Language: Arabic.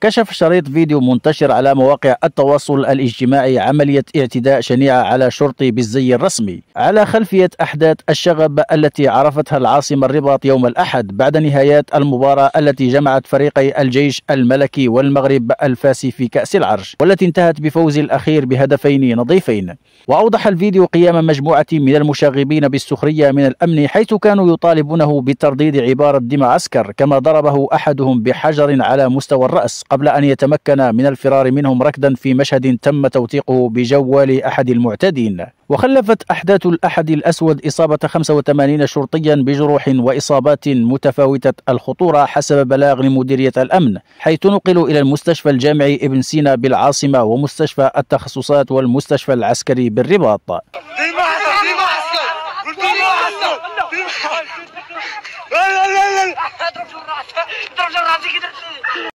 كشف شريط فيديو منتشر على مواقع التواصل الاجتماعي عملية اعتداء شنيعة على شرطي بالزي الرسمي على خلفية أحداث الشغب التي عرفتها العاصمة الرباط يوم الأحد بعد نهايات المباراة التي جمعت فريقي الجيش الملكي والمغرب الفاسي في كأس العرش والتي انتهت بفوز الأخير بهدفين نظيفين وأوضح الفيديو قيام مجموعة من المشاغبين بالسخرية من الأمن حيث كانوا يطالبونه بترديد عبارة دمعسكر كما ضربه أحدهم بحجر على مستوى الرأس قبل أن يتمكن من الفرار منهم ركدا في مشهد تم توثيقه بجوال أحد المعتدين وخلفت أحداث الأحد الأسود إصابة 85 شرطيا بجروح وإصابات متفاوتة الخطورة حسب بلاغ لمديرية الأمن حيث نقلوا إلى المستشفى الجامعي ابن سينا بالعاصمة ومستشفى التخصصات والمستشفى العسكري بالرباط لا لا لا لا